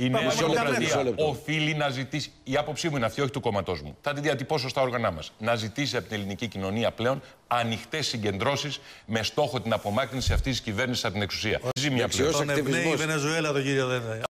Η Νέα Δημοκρατία οφείλει να ζητήσει. Η άποψή μου είναι αυτή, όχι του κόμματός μου. Θα την διατυπώσω στα όργανα μας. Να ζητήσει από την ελληνική κοινωνία πλέον ανοιχτές συγκεντρώσεις με στόχο την απομάκρυνση αυτής της κυβέρνησης από την εξουσία.